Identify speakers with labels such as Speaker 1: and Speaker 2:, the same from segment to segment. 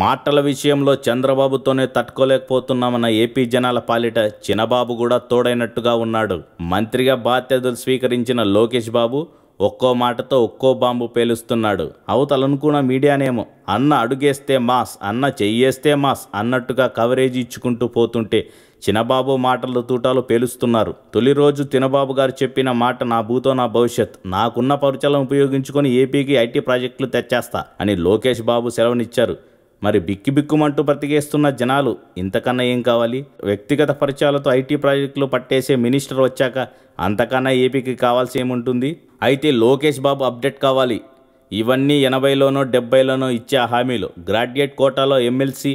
Speaker 1: మాటల విషయంలో చంద్రబాబుతోనే తట్టుకోలేకపోతున్నామన్న ఏపీ జనాల పాలిట చినబాబు కూడా తోడైనట్టుగా ఉన్నాడు మంత్రిగా బాధ్యతలు స్వీకరించిన లోకేష్ బాబు ఒక్కో మాటతో ఒక్కో బాంబు పేలుస్తున్నాడు అవతలనుకున్న మీడియానేమో అన్న అడుగేస్తే మాస్ అన్న చెయ్యేస్తే మాస్ అన్నట్టుగా కవరేజ్ ఇచ్చుకుంటూ పోతుంటే చినబాబు మాటలు తూటాలు పేలుస్తున్నారు తొలి రోజు తినబాబు గారు చెప్పిన మాట నా భూతో నా భవిష్యత్ నాకున్న పరిచయం ఉపయోగించుకొని ఏపీకి ఐటీ ప్రాజెక్టులు తెచ్చేస్తా అని లోకేష్ బాబు సెలవునిచ్చారు మరి బిక్కుబిక్కుమంటూ బ్రతికేస్తున్న జనాలు ఇంతకన్నా ఏం కావాలి వ్యక్తిగత పరిచయాలతో ఐటీ ప్రాజెక్టులు పట్టేసే మినిస్టర్ వచ్చాక అంతకన్నా ఏపీకి కావాల్సి ఏముంటుంది అయితే లోకేష్ బాబు అప్డేట్ కావాలి ఇవన్నీ ఎనభైలోనో డెబ్బైలోనో ఇచ్చే హామీలు గ్రాడ్యుయేట్ కోటాలో ఎమ్మెల్సీ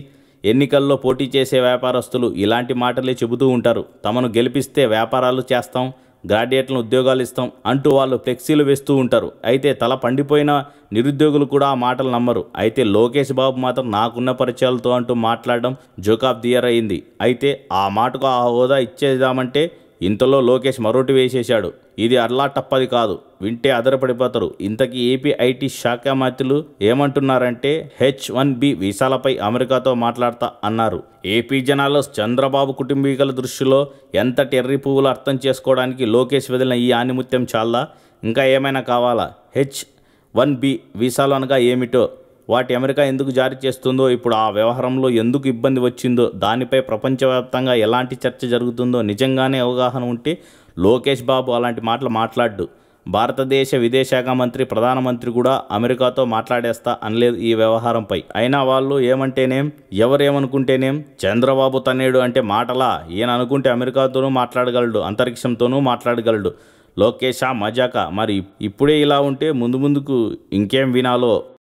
Speaker 1: ఎన్నికల్లో పోటీ చేసే వ్యాపారస్తులు ఇలాంటి మాటలే చెబుతూ ఉంటారు తమను గెలిపిస్తే వ్యాపారాలు చేస్తాం గ్రాడ్యుయేట్లను ఉద్యోగాలు ఇస్తాం అంటూ వాళ్ళు ఫ్లెక్సీలు వేస్తూ ఉంటారు అయితే తల పండిపోయిన నిరుద్యోగులు కూడా ఆ మాటలు నమ్మరు అయితే లోకేష్ బాబు మాత్రం నాకున్న పరిచయాలతో అంటూ మాట్లాడడం జోక్ ఆఫ్ ది ఇయర్ అయింది అయితే ఆ మాటకు ఆ హోదా ఇచ్చేద్దామంటే ఇంతలో లోకేష్ మరోటి వేసేశాడు ఇది అర్లా టప్పది కాదు వింటే అదరపడిపోతారు ఇంతకీ ఏపీ ఐటీ శాఖ మంత్రులు ఏమంటున్నారంటే హెచ్ వన్ బి వీసాలపై అమెరికాతో మాట్లాడతా అన్నారు ఏపీ జనాల్లో చంద్రబాబు కుటుంబీకుల దృష్టిలో ఎంత టెర్రి పువ్వులు అర్థం చేసుకోవడానికి లోకేష్ వదిలిన ఈ ఆనిముత్యం చాలా ఇంకా ఏమైనా కావాలా హెచ్ వన్ బి వీసాలు అనగా ఏమిటో వాటి అమెరికా ఎందుకు జారీ చేస్తుందో ఇప్పుడు ఆ వ్యవహారంలో ఎందుకు ఇబ్బంది వచ్చిందో దానిపై ప్రపంచవ్యాప్తంగా ఎలాంటి చర్చ జరుగుతుందో నిజంగానే అవగాహన ఉంటే లోకేష్ బాబు అలాంటి మాటలు మాట్లాడ్డు భారతదేశ విదేశాంగ మంత్రి ప్రధానమంత్రి కూడా అమెరికాతో మాట్లాడేస్తా అనలేదు ఈ వ్యవహారంపై అయినా వాళ్ళు ఏమంటేనేం ఎవరేమనుకుంటేనేం చంద్రబాబు తనేడు అంటే మాటలా ఈయన అనుకుంటే అమెరికాతోనూ మాట్లాడగలడు అంతరిక్షంతోనూ మాట్లాడగలడు లోకేషా మజాక మరి ఇప్పుడే ఇలా ఉంటే ముందు ముందుకు ఇంకేం వినాలో